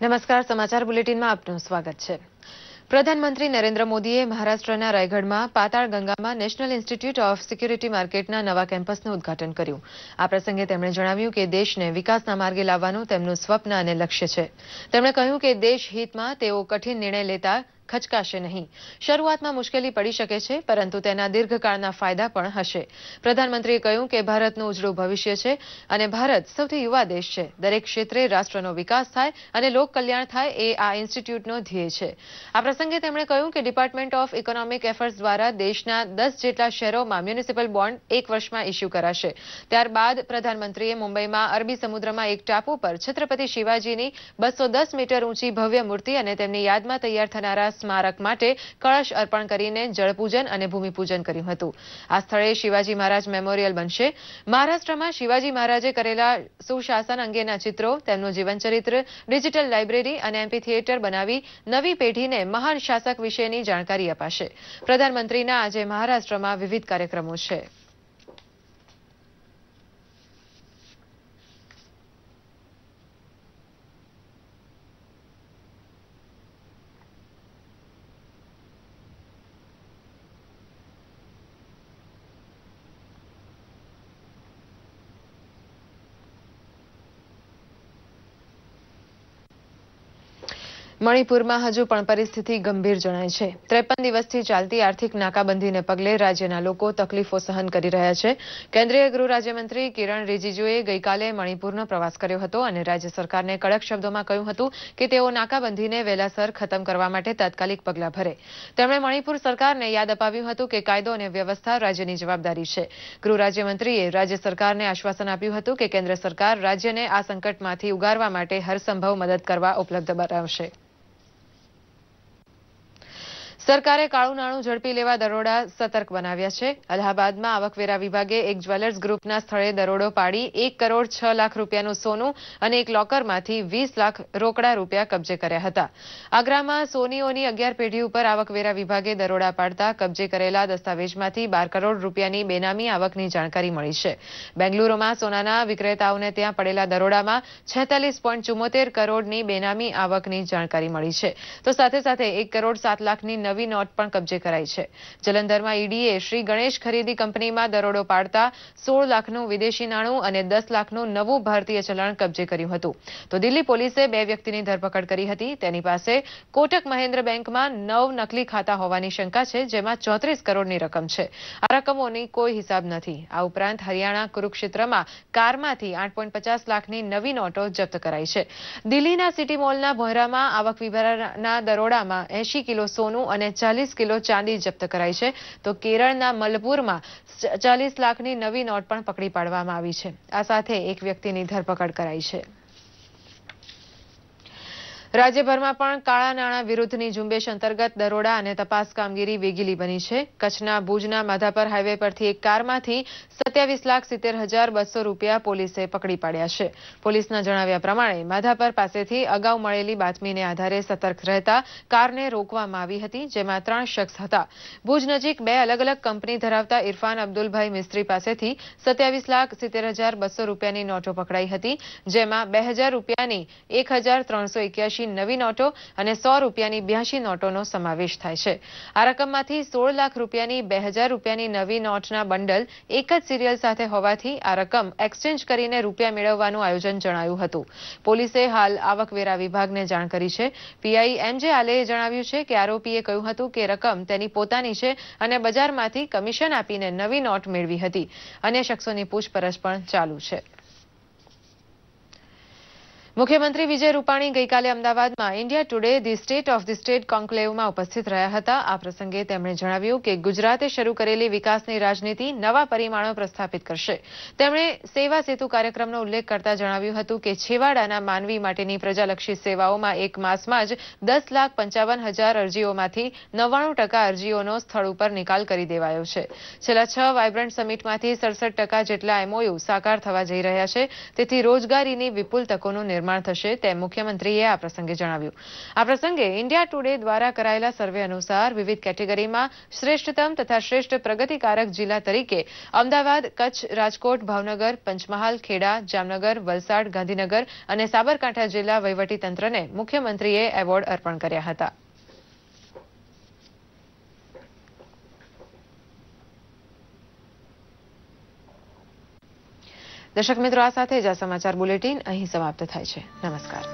નમસ્કાર સમાચાર બુલેટિનમાં આપનું સ્વાગત છે પ્રધાનમંત્રી નરેન્દ્ર મોદીએ મહારાષ્ટ્રના રાયગઢમાં પાતાળ ગંગામાં નેશનલ ઇન્સ્ટિટ્યૂટ ઓફ સિક્યુરિટી માર્કેટના નવા કેમ્પસનું ઉદઘાટન કર્યું આ પ્રસંગે તેમણે જણાવ્યું કે દેશને વિકાસના માર્ગે લાવવાનું તેમનું સ્વપ્ન અને લક્ષ્ય છે તેમણે કહ્યું કે દેશ હિતમાં તેઓ કઠિન નિર્ણય લેતા ખચકાશે નહીં શરૂઆતમાં મુશ્કેલી પડી શકે છે પરંતુ તેના દીર્ઘકાળના ફાયદા પણ હશે પ્રધાનમંત્રીએ કહ્યું કે ભારતનું ઉજળું ભવિષ્ય છે અને ભારત સૌથી યુવા દેશ છે દરેક ક્ષેત્રે રાષ્ટ્રનો વિકાસ થાય અને લોક કલ્યાણ થાય એ આ ઇન્સ્ટિટ્યૂટનો ધ્યેય છે આ પ્રસંગે તેમણે કહ્યું કે ડિપાર્ટમેન્ટ ઓફ ઇકોનોમિક એફર્સ દ્વારા દેશના દસ જેટલા શહેરોમાં મ્યુનિસિપલ બોન્ડ એક વર્ષમાં ઇસ્યુ કરાશે ત્યારબાદ પ્રધાનમંત્રીએ મુંબઈમાં અરબી સમુદ્રમાં એક ટાપુ પર છત્રપતિ શિવાજીની બસો મીટર ઊંચી ભવ્ય મૂર્તિ અને તેમની યાદમાં તૈયાર થનારા સ્મારક માટે કળશ અર્પણ કરીને જળપૂજન અને ભૂમિપૂજન કર્યું હતું આ સ્થળે શિવાજી મહારાજ મેમોરિયલ બનશે મહારાષ્ટ્રમાં શિવાજી મહારાજે કરેલા સુશાસન અંગેના ચિત્રો તેમનું જીવનચરિત્ર ડિજિટલ લાઇબ્રેરી અને એમ્પી થિયેટર બનાવી નવી પેઢીને મહાન શાસક વિશેની જાણકારી અપાશે પ્રધાનમંત્રીના આજે મહારાષ્ટ્રમાં વિવિધ કાર્યક્રમો છે મણિપુરમાં હજુ પણ પરિસ્થિતિ ગંભીર જણાય છે ત્રેપન દિવસથી ચાલતી આર્થિક નાકાબંધીને પગલે રાજ્યના લોકો તકલીફો સહન કરી રહ્યા છે કેન્દ્રીય ગૃહ રાજ્યમંત્રી કિરણ રિજિજુએ ગઈકાલે મણિપુરનો પ્રવાસ કર્યો હતો અને રાજ્ય સરકારને કડક શબ્દોમાં કહ્યું હતું કે તેઓ નાકાબંધીને વેલાસર ખતમ કરવા માટે તાત્કાલિક પગલાં ભરે તેમણે મણિપુર સરકારને યાદ અપાવ્યું હતું કે કાયદો અને વ્યવસ્થા રાજ્યની જવાબદારી છે ગૃહ રાજ્યમંત્રીએ રાજ્ય સરકારને આશ્વાસન આપ્યું હતું કે કેન્દ્ર સરકાર રાજ્યને આ સંકટમાંથી ઉગારવા માટે હરસંભવ મદદ કરવા ઉપલબ્ધ બનાવશે સરકારે કાળું નાણું ઝડપી લેવા દરોડા સતર્ક બનાવ્યા છે અલ્હાબાદમાં આવકવેરા વિભાગે એક જ્વેલર્સ ગ્રુપના સ્થળે દરોડો પાડી એક કરોડ છ લાખ રૂપિયાનું સોનું અને એક લોકરમાંથી વીસ લાખ રોકડા રૂપિયા કબજે કર્યા હતા આગ્રામાં સોનીઓની અગિયાર પેઢી ઉપર આવકવેરા વિભાગે દરોડા પાડતા કબજે કરેલા દસ્તાવેજમાંથી બાર કરોડ રૂપિયાની બેનામી આવકની જાણકારી મળી છે બેંગલુરુમાં સોનાના વિક્રેતાઓને ત્યાં પડેલા દરોડામાં છેતાલીસ પોઈન્ટ ચુમ્મોતેર કરોડની બેનામી આવકની જાણકારી મળી છે તો સાથે સાથે એક કરોડ સાત લાખની નવી નવી નોટ પણ કબજે કરાઈ છે જલંધરમાં ઈડીએ શ્રી ગણેશ ખરીદી કંપનીમાં દરોડો પાડતા સોળ લાખનું વિદેશી નાણું અને દસ લાખનું નવું ભારતીય ચલણ કબજે કર્યું હતું તો દિલ્હી પોલીસે બે વ્યક્તિની ધરપકડ કરી હતી તેની પાસે કોટક મહેન્દ્ર બેંકમાં નવ નકલી ખાતા હોવાની શંકા છે જેમાં ચોત્રીસ કરોડની રકમ છે આ રકમોની કોઈ હિસાબ નથી આ ઉપરાંત હરિયાણા કુરુક્ષેત્રમાં કારમાંથી આઠ લાખની નવી નોટો જપ્ત કરાઈ છે દિલ્હીના સિટી મોલના ભોયરામાં આવક વિભાગના દરોડામાં એંશી કિલો સોનું અને બેચાલીસ કિલો ચાંદી જપ્ત કરાઈ છે તો કેરળના મલપુરમાં ચાલીસ લાખની નવી નોટ પણ પકડી પાડવામાં આવી છે આ સાથે એક વ્યક્તિની ધરપકડ કરાઈ છે રાજ્યભરમાં પણ કાળા નાણાં વિરુદ્ધની ઝુંબેશ અંતર્ગત દરોડા અને તપાસ કામગીરી વેગીલી બની છે કચ્છના ભુજના માધાપર હાઈવે પરથી એક કારમાંથી સત્યાવીસ લાખ સિત્તેર હજાર બસો રૂપિયા પોલીસે પકડી પાડ્યા છે પોલીસના જણાવ્યા પ્રમાણે માધાપર પાસેથી અગાઉ મળેલી બાતમીને આધારે સતર્ક રહેતા કારને રોકવામાં આવી હતી જેમાં ત્રણ શખ્સ હતા ભુજ નજીક બે અલગ અલગ કંપની ધરાવતા ઇરફાન અબ્દુલભાઈ મિસ્ત્રી પાસેથી સત્યાવીસ લાખ સિત્તેર હજાર બસો રૂપિયાની નોટો પકડાઈ હતી જેમાં બે હજાર રૂપિયાની એક હજાર ત્રણસો એક્યાસી એંશી નવી નોટો અને સો રૂપિયાની બ્યાસી નોટોનો સમાવેશ થાય છે આ રકમમાંથી સોળ લાખ રૂપિયાની બે હજાર રૂપિયાની નવી નોટના બંડલ એક જ સિરિયલ સાથે હોવાથી આ રકમ એક્સચેન્જ કરીને રૂપિયા મેળવવાનું આયોજન જણાયું હતું પોલીસે હાલ આવકવેરા વિભાગને જાણ કરી છે પીઆઈ એમજે આલેએ જણાવ્યું છે કે આરોપીએ કહ્યું હતું કે રકમ તેની પોતાની છે અને બજારમાંથી કમિશન આપીને નવી નોટ મેળવી હતી અન્ય શખ્સોની પૂછપરછ પણ ચાલુ છે મુખ્યમંત્રી વિજય રૂપાણી ગઈકાલે અમદાવાદમાં India Today the state of the state કોન્કલેવમાં ઉપસ્થિત રહ્યા હતા આ પ્રસંગે તેમણે જણાવ્યું કે ગુજરાતે શરૂ કરેલી વિકાસની રાજનીતિ નવા પરિમાણો પ્રસ્થાપિત કરશે તેમણે સેવા સેતુ કાર્યક્રમનો ઉલ્લેખ કરતા જણાવ્યું હતું કે છેવાડાના માનવી માટેની પ્રજાલક્ષી સેવાઓમાં એક માસમાં જ દસ લાખ પંચાવન હજાર અરજીઓમાંથી નવ્વાણું ટકા અરજીઓનો સ્થળ ઉપર નિકાલ કરી દેવાયો છે છેલ્લા છ વાયબ્રન્ટ સમિટમાંથી સડસઠ ટકા જેટલા એમઓયુ સાકાર થવા જઈ રહ્યા છે તેથી રોજગારીની વિપુલ તકોનું નિર્માણ નિર્માણ થશે તેમ મુખ્યમંત્રીએ આ પ્રસંગે જણાવ્યું આ પ્રસંગે ઇન્ડિયા ટુડે દ્વારા કરાયેલા સર્વે અનુસાર વિવિધ કેટેગરીમાં શ્રેષ્ઠતમ તથા શ્રેષ્ઠ પ્રગતિકારક જિલ્લા તરીકે અમદાવાદ કચ્છ રાજકોટ ભાવનગર પંચમહાલ ખેડા જામનગર વલસાડ ગાંધીનગર અને સાબરકાંઠા જિલ્લા વહીવટીતંત્રને મુખ્યમંત્રીએ એવોર્ડ અર્પણ કર્યા હતા દર્શક મિત્રો આ સાથે જ આ સમાચાર બુલેટિન અહીં સમાપ્ત થાય છે નમસ્કાર